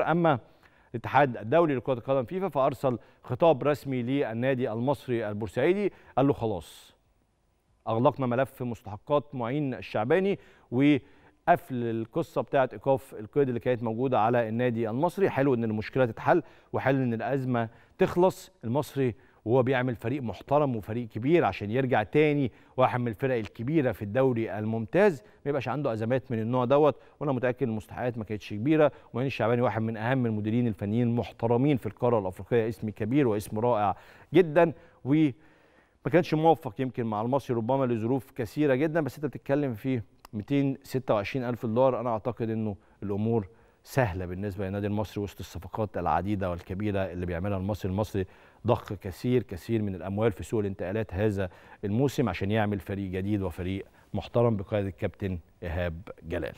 أما الاتحاد الدولي لكرة القدم فيفا فأرسل خطاب رسمي للنادي المصري البورسعيدي قال له خلاص أغلقنا ملف مستحقات معين الشعباني و قفل القصه بتاعه ايقاف القيد اللي كانت موجوده على النادي المصري حلو ان المشكله تتحل وحلو ان الازمه تخلص المصري وهو بيعمل فريق محترم وفريق كبير عشان يرجع تاني واحد من الفرق الكبيره في الدوري الممتاز ما يبقاش عنده ازمات من النوع دوت وانا متاكد المستحقات ما كانتش كبيره ومهندس الشعباني واحد من اهم المديرين الفنيين المحترمين في القاره الافريقيه اسم كبير واسم رائع جدا و ما كانش موفق يمكن مع المصري ربما لظروف كثيره جدا بس انت بتتكلم في 226 الف دولار انا اعتقد انه الامور سهله بالنسبه للنادي المصري وسط الصفقات العديده والكبيره اللي بيعملها المصري المصري ضخ كثير كثير من الاموال في سوق الانتقالات هذا الموسم عشان يعمل فريق جديد وفريق محترم بقياده الكابتن ايهاب جلال